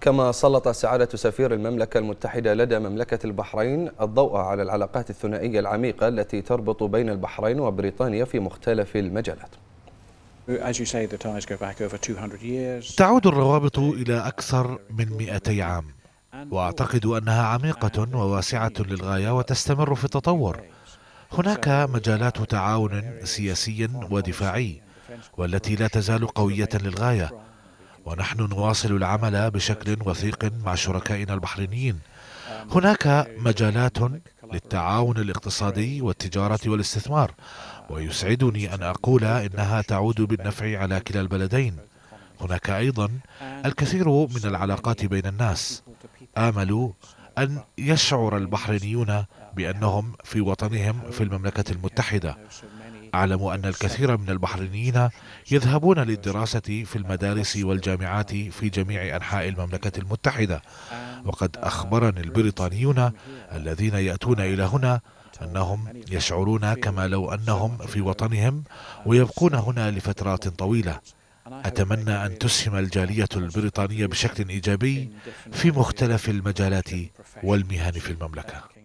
كما سلط سعادة سفير المملكة المتحدة لدى مملكة البحرين الضوء على العلاقات الثنائية العميقة التي تربط بين البحرين وبريطانيا في مختلف المجالات تعود الروابط إلى أكثر من 200 عام وأعتقد أنها عميقة وواسعة للغاية وتستمر في التطور هناك مجالات تعاون سياسي ودفاعي والتي لا تزال قوية للغاية ونحن نواصل العمل بشكل وثيق مع شركائنا البحرينيين هناك مجالات للتعاون الاقتصادي والتجارة والاستثمار ويسعدني أن أقول إنها تعود بالنفع على كلا البلدين هناك أيضا الكثير من العلاقات بين الناس آمل أن يشعر البحرينيون بأنهم في وطنهم في المملكة المتحدة أعلم أن الكثير من البحرينيين يذهبون للدراسة في المدارس والجامعات في جميع أنحاء المملكة المتحدة وقد أخبرني البريطانيون الذين يأتون إلى هنا أنهم يشعرون كما لو أنهم في وطنهم ويبقون هنا لفترات طويلة أتمنى أن تسهم الجالية البريطانية بشكل إيجابي في مختلف المجالات والمهن في المملكة